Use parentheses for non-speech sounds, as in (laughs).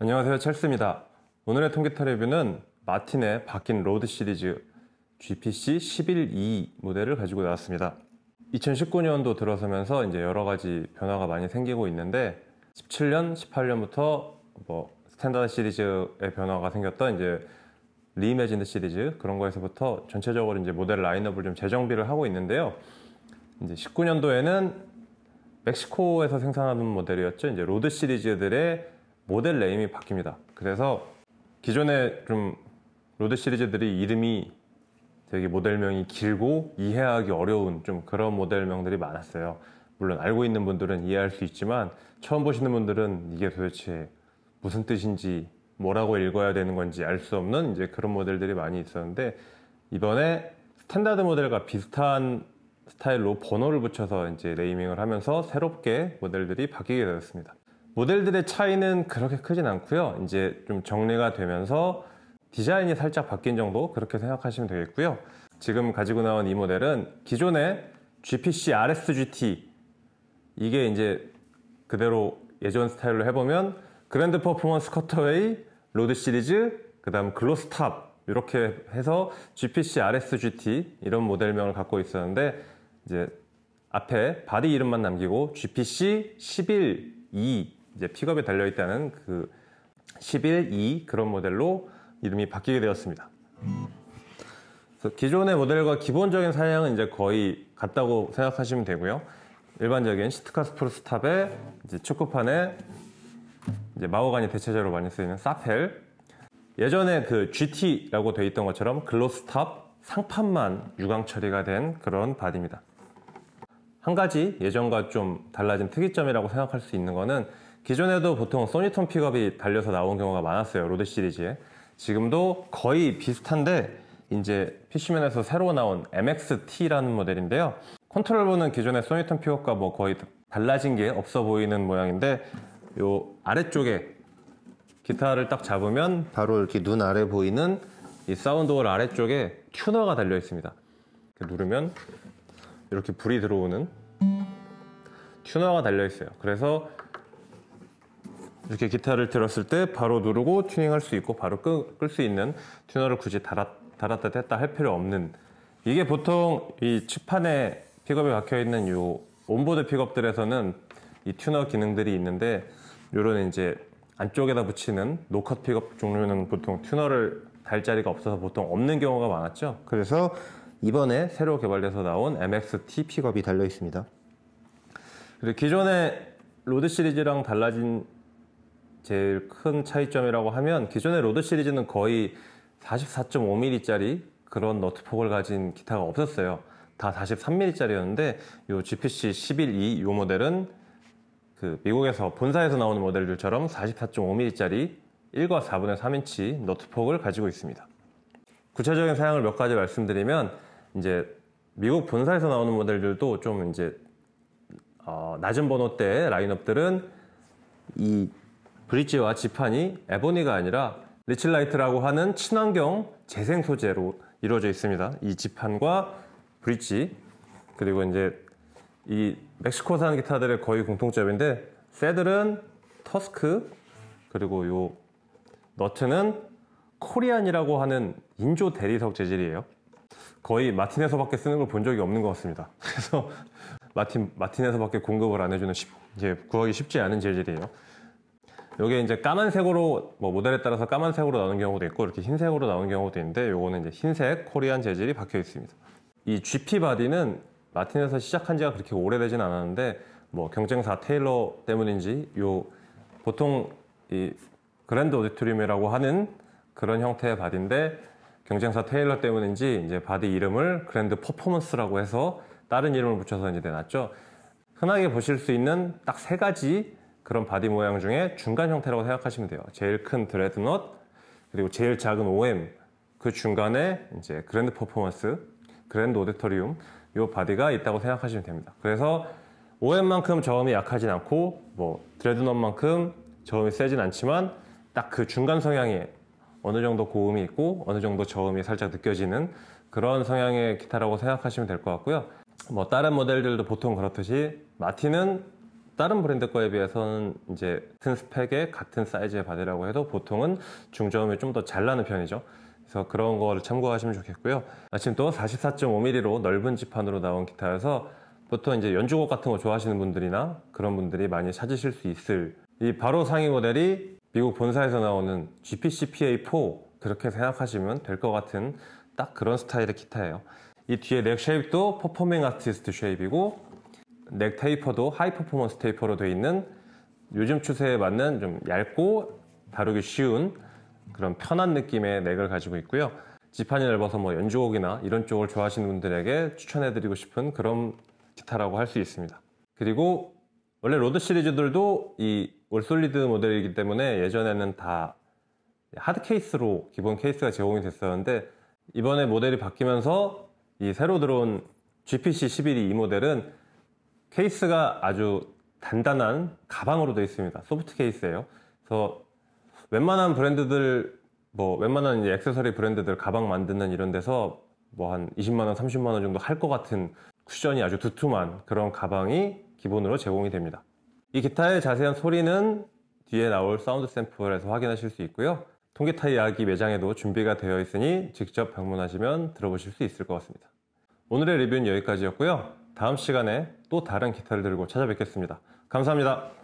안녕하세요 찰스입니다 오늘의 통기타 리뷰는 마틴의 바뀐 로드 시리즈 GPC 1 1 2 모델을 가지고 나왔습니다 2019년도 들어서면서 이제 여러 가지 변화가 많이 생기고 있는데 17년, 18년부터 뭐 스탠다드 시리즈의 변화가 생겼던 이제 리매진드 시리즈 그런 거에서부터 전체적으로 이제 모델 라인업을 좀 재정비를 하고 있는데요 이제 19년도에는 멕시코에서 생산하는 모델이었죠 이제 로드 시리즈들의 모델 네임이 바뀝니다 그래서 기존에 좀 로드 시리즈들이 이름이 되게 모델명이 길고 이해하기 어려운 좀 그런 모델명들이 많았어요 물론 알고 있는 분들은 이해할 수 있지만 처음 보시는 분들은 이게 도대체 무슨 뜻인지 뭐라고 읽어야 되는 건지 알 수 없는 이제 그런 모델들이 많이 있었는데 이번에 스탠다드 모델과 비슷한 스타일로 번호를 붙여서 이제 네이밍을 하면서 새롭게 모델들이 바뀌게 되었습니다 모델들의 차이는 그렇게 크진 않고요. 이제 좀 정리가 되면서 디자인이 살짝 바뀐 정도 그렇게 생각하시면 되겠고요. 지금 가지고 나온 이 모델은 기존의 GPC RSGT 이게 이제 그대로 예전 스타일로 해보면 그랜드 퍼포먼스 커터웨이, 로드 시리즈, 그 다음 글로스탑 이렇게 해서 GPC RSGT 이런 모델명을 갖고 있었는데 이제 앞에 바디 이름만 남기고 GPC 11E 이제 픽업에 달려 있다는 그 11, 2 그런 모델로 이름이 바뀌게 되었습니다. 기존의 모델과 기본적인 사양은 이제 거의 같다고 생각하시면 되고요. 일반적인 시트카스 프로스탑에 이제 축구판에 이제 마호가니 대체제로 많이 쓰이는 사펠 예전에 그 GT라고 돼 있던 것처럼 글로스탑 상판만 유광 처리가 된 그런 바디입니다. 한 가지 예전과 좀 달라진 특이점이라고 생각할 수 있는 것은 기존에도 보통 소니톤 픽업이 달려서 나온 경우가 많았어요. 로드 시리즈에. 지금도 거의 비슷한데 이제 PC면에서 새로 나온 MX-T라는 모델인데요. 컨트롤보는 기존의 소니톤 픽업과 뭐 거의 달라진 게 없어 보이는 모양인데 요 아래쪽에 기타를 딱 잡으면 바로 이렇게 눈 아래 보이는 이 사운드 홀 아래쪽에 튜너가 달려 있습니다. 누르면 이렇게 불이 들어오는 튜너가 달려 있어요. 그래서 이렇게 기타를 들었을 때 바로 누르고 튜닝할 수 있고 바로 끌 수 있는 튜너를 굳이 달았, 달았다 뗐다 할 필요 없는 이게 보통 이 칩판에 픽업에 박혀 있는 요 온보드 픽업들에서는 이 튜너 기능들이 있는데 요런 이제 안쪽에다 붙이는 노컷 픽업 종류는 보통 튜너를 달 자리가 없어서 보통 없는 경우가 많았죠. 그래서 이번에 새로 개발돼서 나온 MXT 픽업이 달려 있습니다. 그리고 기존의 로드 시리즈랑 달라진 제일 큰 차이점이라고 하면 기존의 로드 시리즈는 거의 44.5mm짜리 그런 너트 폭을 가진 기타가 없었어요. 다 43mm짜리였는데 이 GPC 11E 이 모델은 그 미국에서 본사에서 나오는 모델들처럼 44.5mm짜리 1과 4분의 3인치 너트 폭을 가지고 있습니다. 구체적인 사양을 몇 가지 말씀드리면 이제 미국 본사에서 나오는 모델들도 좀 이제 어 낮은 번호대 라인업들은 이 브릿지와 지판이 에보니가 아니라 리칠라이트라고 하는 친환경 재생 소재로 이루어져 있습니다. 이 지판과 브릿지 그리고 이제 이 멕시코산 기타들의 거의 공통점인데 새들은 터스크 그리고 요 너트는 코리안이라고 하는 인조 대리석 재질이에요. 거의 마틴에서밖에 쓰는 걸 본 적이 없는 것 같습니다. (laughs) 그래서 마틴 마틴에서밖에 공급을 안 해주는 쉽, 이제 구하기 쉽지 않은 재질이에요. 이게 이제 까만색으로 뭐 모델에 따라서 까만색으로 나오는 경우도 있고 이렇게 흰색으로 나오는 경우도 있는데 요거는 이제 흰색 코리안 재질이 박혀 있습니다. 이 GP 바디는 마틴에서 시작한 지가 그렇게 오래되진 않았는데 뭐 경쟁사 테일러 때문인지 요 보통 이 그랜드 오디트리움이라고 하는 그런 형태의 바디인데 경쟁사 테일러 때문인지 이제 바디 이름을 그랜드 퍼포먼스라고 해서 다른 이름을 붙여서 이제 내놨죠. 흔하게 보실 수 있는 딱 세 가지 그런 바디 모양 중에 중간 형태라고 생각하시면 돼요. 제일 큰 드레드넛, 그리고 제일 작은 OM, 그 중간에 이제 그랜드 퍼포먼스, 그랜드 오디터리움이 바디가 있다고 생각하시면 됩니다. 그래서 OM만큼 저음이 약하진 않고, 뭐, 드레드넛만큼 저음이 세진 않지만, 딱 그 중간 성향에 어느 정도 고음이 있고, 어느 정도 저음이 살짝 느껴지는 그런 성향의 기타라고 생각하시면 될 것 같고요. 뭐, 다른 모델들도 보통 그렇듯이, 마틴은 다른 브랜드 거에 비해서는 이제 같은 스펙에 같은 사이즈의 바디라고 해도 보통은 중저음이 좀 더 잘 나는 편이죠. 그래서 그런 거를 참고하시면 좋겠고요. 마침 또 44.5mm로 넓은 지판으로 나온 기타여서 보통 이제 연주곡 같은 거 좋아하시는 분들이나 그런 분들이 많이 찾으실 수 있을 이 바로 상위 모델이 미국 본사에서 나오는 GPCPA4 그렇게 생각하시면 될 것 같은 딱 그런 스타일의 기타예요. 이 뒤에 렉 쉐입도 퍼포밍 아티스트 쉐입이고 넥 테이퍼도 하이 퍼포먼스 테이퍼로 되어 있는 요즘 추세에 맞는 좀 얇고 다루기 쉬운 그런 편한 느낌의 넥을 가지고 있고요. 지판이 넓어서 뭐 연주곡이나 이런 쪽을 좋아하시는 분들에게 추천해드리고 싶은 그런 기타라고 할 수 있습니다. 그리고 원래 로드 시리즈들도 이 올솔리드 모델이기 때문에 예전에는 다 하드 케이스로 기본 케이스가 제공이 됐었는데 이번에 모델이 바뀌면서 이 새로 들어온 GPC 11이 이 모델은 케이스가 아주 단단한 가방으로 되어 있습니다. 소프트 케이스예요. 그래서 웬만한 브랜드들 뭐 웬만한 이제 액세서리 브랜드들 가방 만드는 이런 데서 뭐 한 20만 원, 30만 원 정도 할 것 같은 쿠션이 아주 두툼한 그런 가방이 기본으로 제공이 됩니다. 이 기타의 자세한 소리는 뒤에 나올 사운드 샘플에서 확인하실 수 있고요. 통기타 이야기 매장에도 준비가 되어 있으니 직접 방문하시면 들어보실 수 있을 것 같습니다. 오늘의 리뷰는 여기까지였고요. 다음 시간에 또 다른 기타를 들고 찾아뵙겠습니다. 감사합니다.